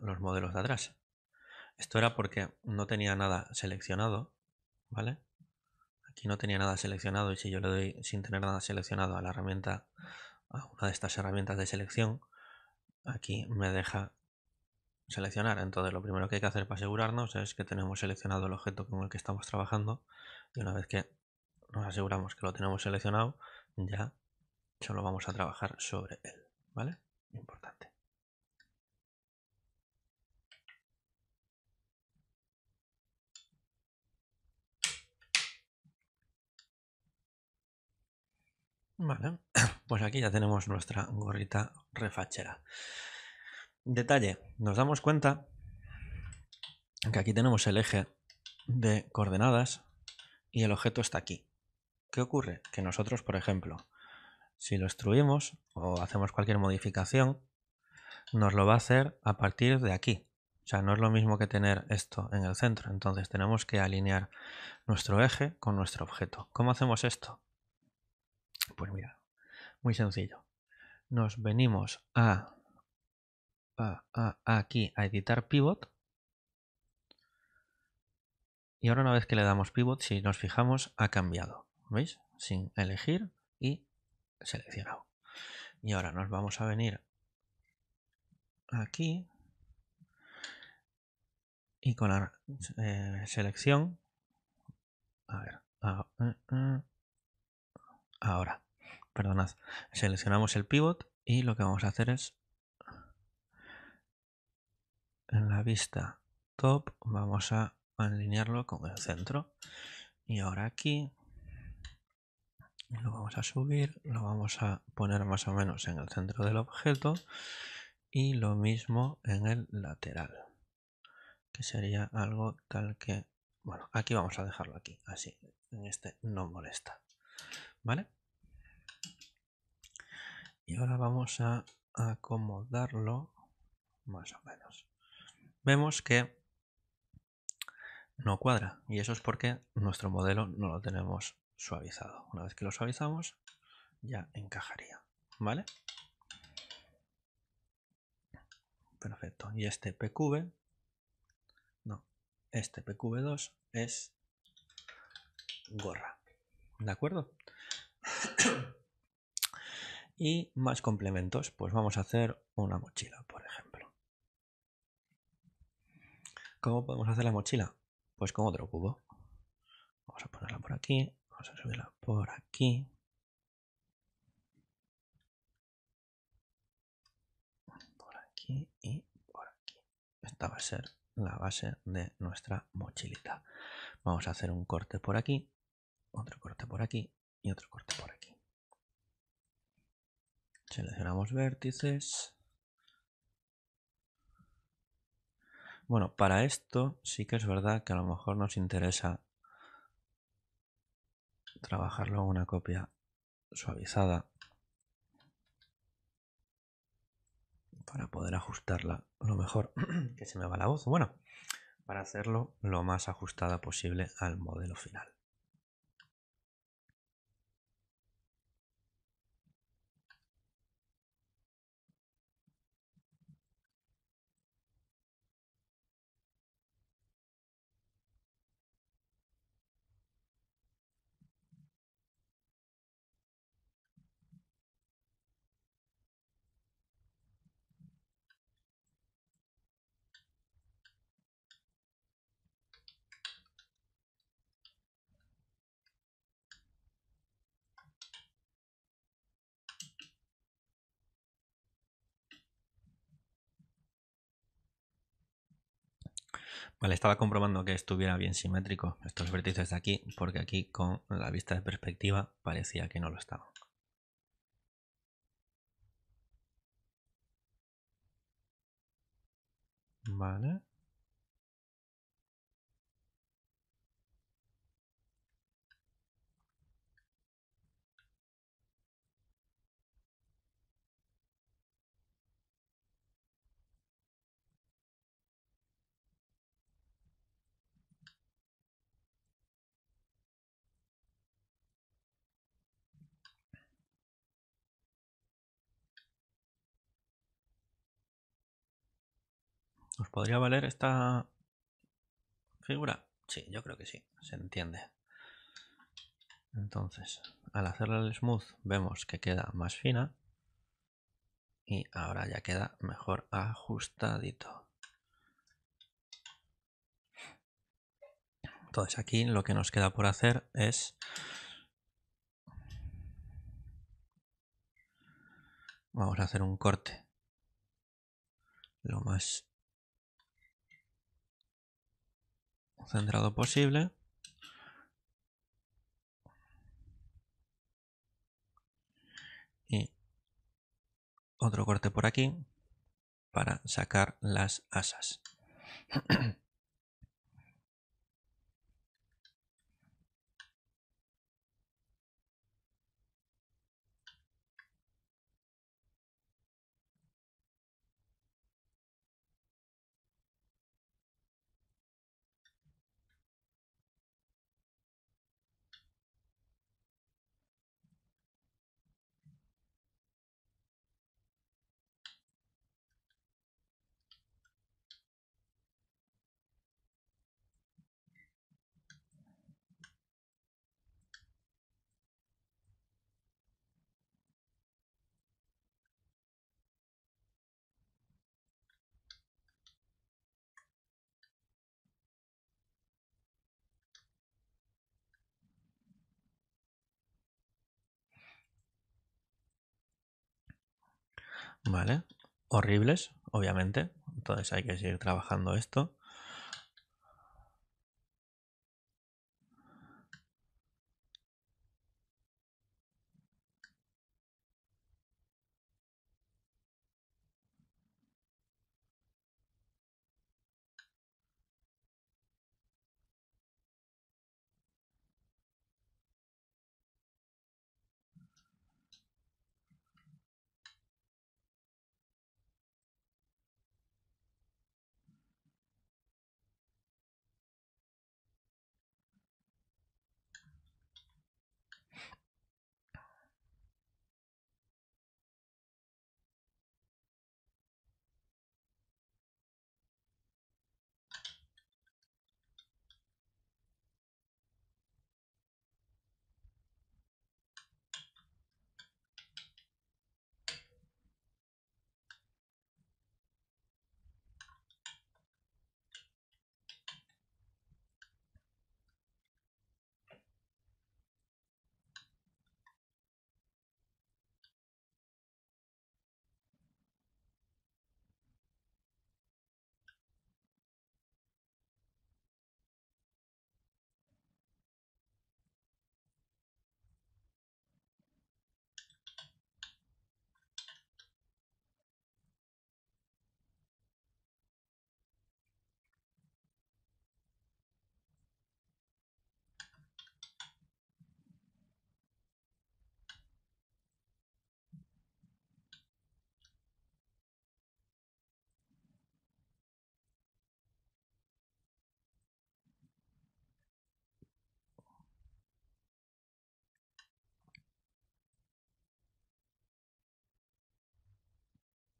los modelos de atrás. Esto era porque no tenía nada seleccionado, ¿vale? Aquí no tenía nada seleccionado y si yo le doy sin tener nada seleccionado a la herramienta, a una de estas herramientas de selección, aquí me deja seleccionar. Entonces lo primero que hay que hacer para asegurarnos es que tenemos seleccionado el objeto con el que estamos trabajando y una vez que nos aseguramos que lo tenemos seleccionado, ya solo vamos a trabajar sobre él, ¿vale? Importante. Vale, pues aquí ya tenemos nuestra gorrita refachera. Detalle, nos damos cuenta que aquí tenemos el eje de coordenadas y el objeto está aquí. ¿Qué ocurre? Que nosotros, por ejemplo, si lo extruimos o hacemos cualquier modificación, nos lo va a hacer a partir de aquí. O sea, no es lo mismo que tener esto en el centro. Entonces tenemos que alinear nuestro eje con nuestro objeto. ¿Cómo hacemos esto? Pues mira, muy sencillo. Nos venimos a aquí a editar pivot. Y ahora una vez que le damos pivot, si nos fijamos, ha cambiado. ¿Veis? Sin elegir y seleccionado. Y ahora nos vamos a venir aquí y con la eh, selección, a ver, eh, eh, ahora, perdonad, seleccionamos el pivot y lo que vamos a hacer es en la vista top vamos a alinearlo con el centro y ahora aquí lo vamos a subir, lo vamos a poner más o menos en el centro del objeto y lo mismo en el lateral, que sería algo tal que, bueno, aquí vamos a dejarlo aquí, así, en este no molesta, ¿vale? Y ahora vamos a acomodarlo más o menos. Vemos que no cuadra y eso es porque nuestro modelo no lo tenemos suavizado. Una vez que lo suavizamos, ya encajaría, ¿vale? Perfecto. Y este PQV, no, este PQV2 es gorra, ¿de acuerdo? y más complementos, pues vamos a hacer una mochila, por ejemplo. ¿Cómo podemos hacer la mochila? Pues con otro cubo. Vamos a ponerla por aquí Vamos a subirla por aquí. Por aquí y por aquí. Esta va a ser la base de nuestra mochilita. Vamos a hacer un corte por aquí, otro corte por aquí y otro corte por aquí. Seleccionamos vértices. Bueno, para esto sí que es verdad que a lo mejor nos interesa trabajarlo a una copia suavizada para poder ajustarla lo mejor que se me va la voz. Bueno, para hacerlo lo más ajustada posible al modelo final. Vale, estaba comprobando que estuviera bien simétrico estos vértices de aquí, porque aquí con la vista de perspectiva parecía que no lo estaba. Vale. nos pues, podría valer esta figura? Sí, yo creo que sí, se entiende. Entonces, al hacerle el smooth vemos que queda más fina y ahora ya queda mejor ajustadito. Entonces aquí lo que nos queda por hacer es vamos a hacer un corte lo más centrado posible. Y otro corte por aquí para sacar las asas. ¿Vale? Horribles, obviamente. Entonces hay que seguir trabajando esto.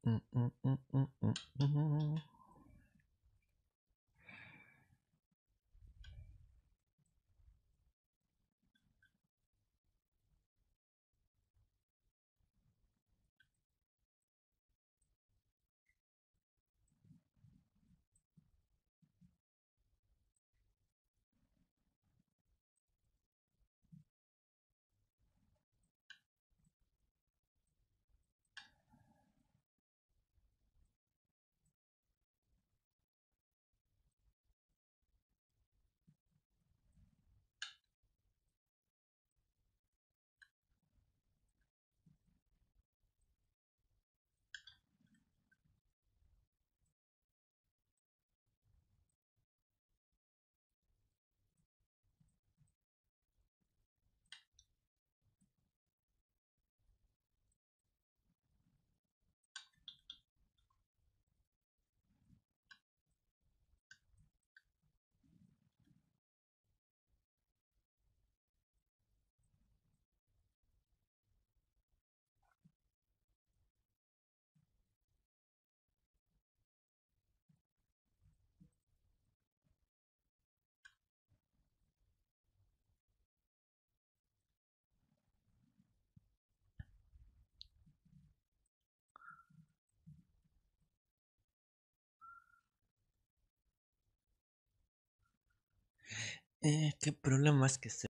Mm, mm, mm, mm, mm, eh, qué problema es que se